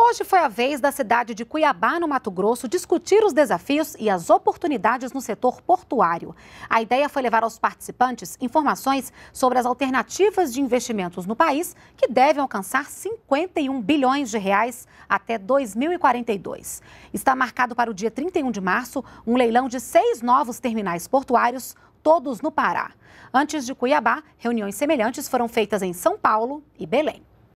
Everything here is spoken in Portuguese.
Hoje foi a vez da cidade de Cuiabá, no Mato Grosso, discutir os desafios e as oportunidades no setor portuário. A ideia foi levar aos participantes informações sobre as alternativas de investimentos no país, que devem alcançar 51 bilhões de reais até 2042. Está marcado para o dia 31 de março um leilão de seis novos terminais portuários, todos no Pará. Antes de Cuiabá, reuniões semelhantes foram feitas em São Paulo e Belém.